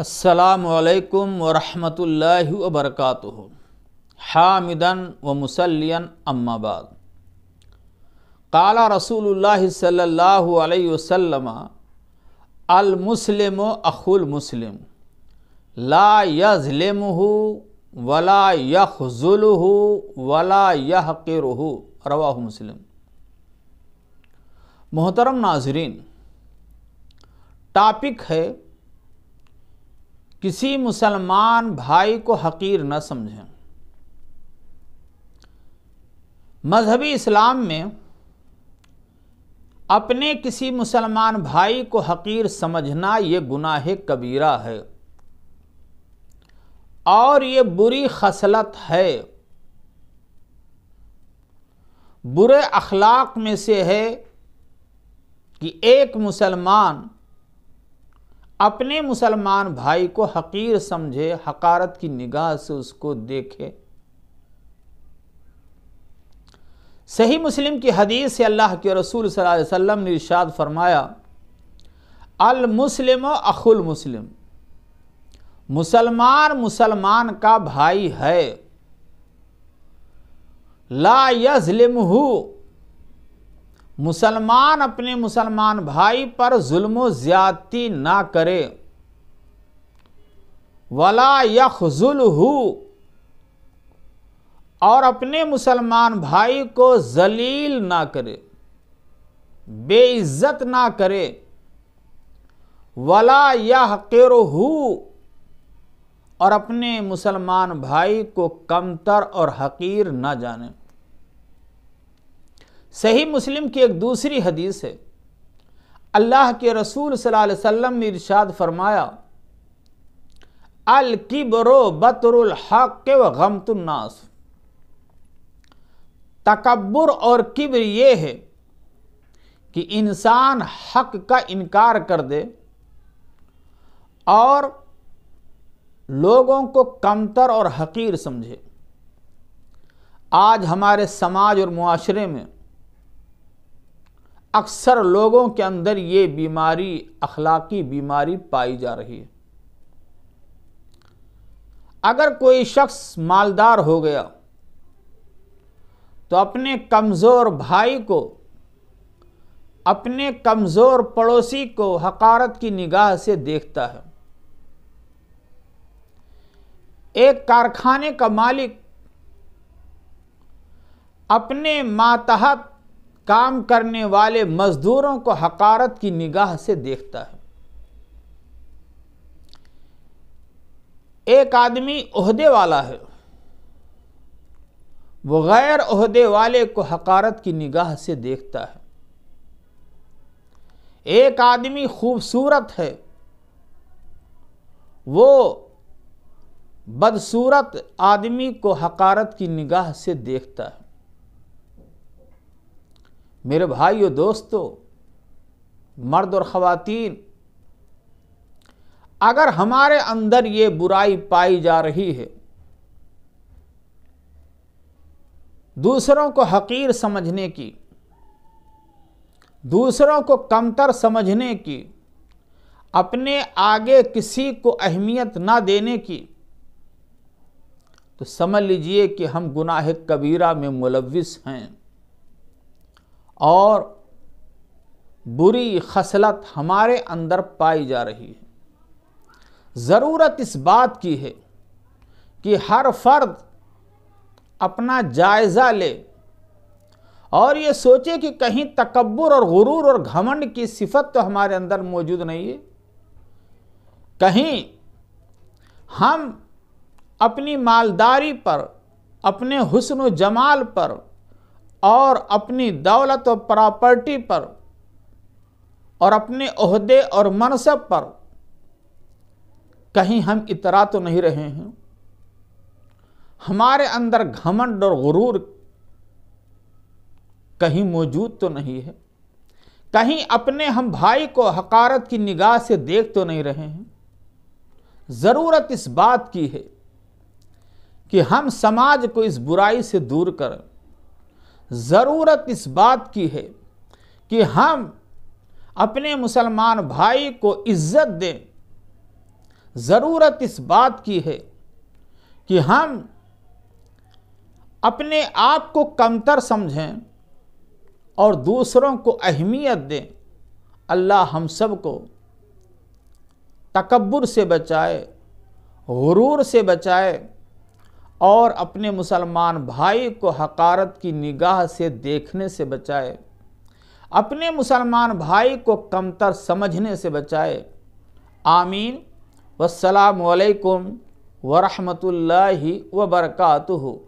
असलकम वरहमल वबरक हामिदन व मुसलिन अम्माबाद काला रसूल सल्ला वसम अलमुसलम अखुल मुस्लिम ला यज़लम वला यखजुल वला हो रवा मुस्लिम मोहतरम नाजरीन टॉपिक है किसी मुसलमान भाई को हकीर न समझें मजहबी इस्लाम में अपने किसी मुसलमान भाई को हकीर समझना ये गुनाह कबीरा है और ये बुरी खसलत है बुरे अखलाक में से है कि एक मुसलमान अपने मुसलमान भाई को हकीर समझे हकारत की निगाह से उसको देखे सही मुस्लिम की हदीस से अल्लाह के रसूल सल्लल्लाहु अलैहि वसल्लम ने इरशाद फरमाया अल मुस्लिम अखुल मुस्लिम मुसलमान मुसलमान का भाई है ला यजलिम मुसलमान अपने मुसलमान भाई पर जुल्म ज़्यादती ना करे वला यखजुल हो और अपने मुसलमान भाई को जलील ना करे बेइज्जत ना करे वला यह हो और अपने मुसलमान भाई को कमतर और हकीर ना जाने सही मुस्लिम की एक दूसरी हदीस है अल्लाह के रसूल सल्लल्लाहु अलैहि वसल्लम ने इरशाद फरमाया अल किबरो बतरुल हक व गमतुन्नास तकबर और किब्र ये है कि इंसान हक का इनकार कर दे और लोगों को कमतर और हकीर समझे आज हमारे समाज और मुआशरे में अक्सर लोगों के अंदर ये बीमारी अखलाकी बीमारी पाई जा रही है अगर कोई शख्स मालदार हो गया तो अपने कमज़ोर भाई को अपने कमज़ोर पड़ोसी को हकारत की निगाह से देखता है एक कारखाने का मालिक अपने मातहत काम करने वाले मजदूरों को हकारत की निगाह से देखता है एक आदमी अहदे वाला है वो गैर अहदे वाले को हकारत की निगाह से देखता है एक आदमी खूबसूरत है वो बदसूरत आदमी को हकारत की निगाह से देखता है मेरे भाई और दोस्तों मर्द और ख़वातीन अगर हमारे अंदर ये बुराई पाई जा रही है दूसरों को हकीर समझने की दूसरों को कमतर समझने की अपने आगे किसी को अहमियत ना देने की तो समझ लीजिए कि हम गुनाह कबीरा में मुलविस हैं और बुरी खसलत हमारे अंदर पाई जा रही है ज़रूरत इस बात की है कि हर फर्द अपना जायज़ा ले और ये सोचे कि कहीं तकबर और गुरूर और घमंड की सिफत तो हमारे अंदर मौजूद नहीं है कहीं हम अपनी मालदारी पर अपने व जमाल पर और अपनी दौलत और प्रॉपर्टी पर और अपने अहदे और मनसब पर कहीं हम इतरा तो नहीं रहे हैं हमारे अंदर घमंड और गुरूर कहीं मौजूद तो नहीं है कहीं अपने हम भाई को हकारत की निगाह से देख तो नहीं रहे हैं ज़रूरत इस बात की है कि हम समाज को इस बुराई से दूर करें ज़रूरत इस बात की है कि हम अपने मुसलमान भाई को इज्जत दें ज़रूरत इस बात की है कि हम अपने आप को कमतर समझें और दूसरों को अहमियत दें अल्लाह हम सब को तकबर से बचाए गुरूर से बचाए और अपने मुसलमान भाई को हकारत की निगाह से देखने से बचाए अपने मुसलमान भाई को कमतर समझने से बचाए आमीन वसलाम वरहमतुल्लाहि व